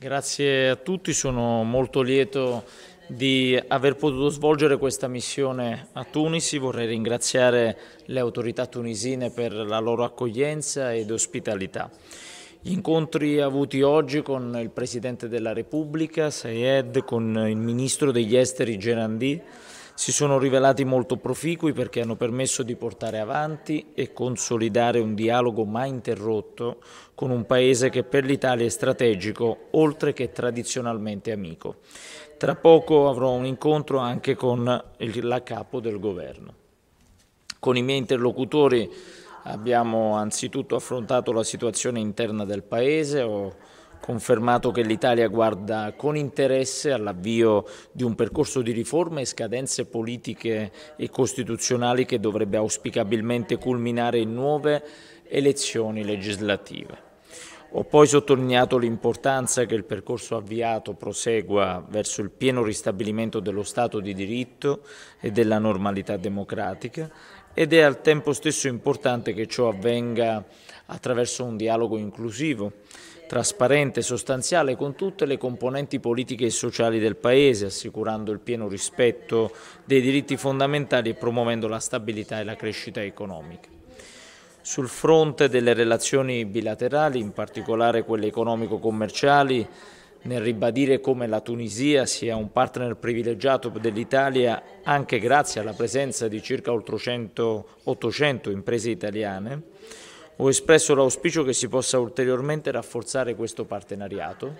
Grazie a tutti, sono molto lieto di aver potuto svolgere questa missione a Tunisi. Vorrei ringraziare le autorità tunisine per la loro accoglienza ed ospitalità. Gli incontri avuti oggi con il Presidente della Repubblica, Sayed, con il Ministro degli Esteri Gerandi, si sono rivelati molto proficui perché hanno permesso di portare avanti e consolidare un dialogo mai interrotto con un paese che per l'Italia è strategico, oltre che tradizionalmente amico. Tra poco avrò un incontro anche con il, la capo del governo. Con i miei interlocutori abbiamo anzitutto affrontato la situazione interna del paese, ho confermato che l'Italia guarda con interesse all'avvio di un percorso di riforme e scadenze politiche e costituzionali che dovrebbe auspicabilmente culminare in nuove elezioni legislative. Ho poi sottolineato l'importanza che il percorso avviato prosegua verso il pieno ristabilimento dello Stato di diritto e della normalità democratica ed è al tempo stesso importante che ciò avvenga attraverso un dialogo inclusivo, trasparente e sostanziale con tutte le componenti politiche e sociali del Paese, assicurando il pieno rispetto dei diritti fondamentali e promuovendo la stabilità e la crescita economica sul fronte delle relazioni bilaterali, in particolare quelle economico-commerciali, nel ribadire come la Tunisia sia un partner privilegiato dell'Italia anche grazie alla presenza di circa oltre 800 imprese italiane, ho espresso l'auspicio che si possa ulteriormente rafforzare questo partenariato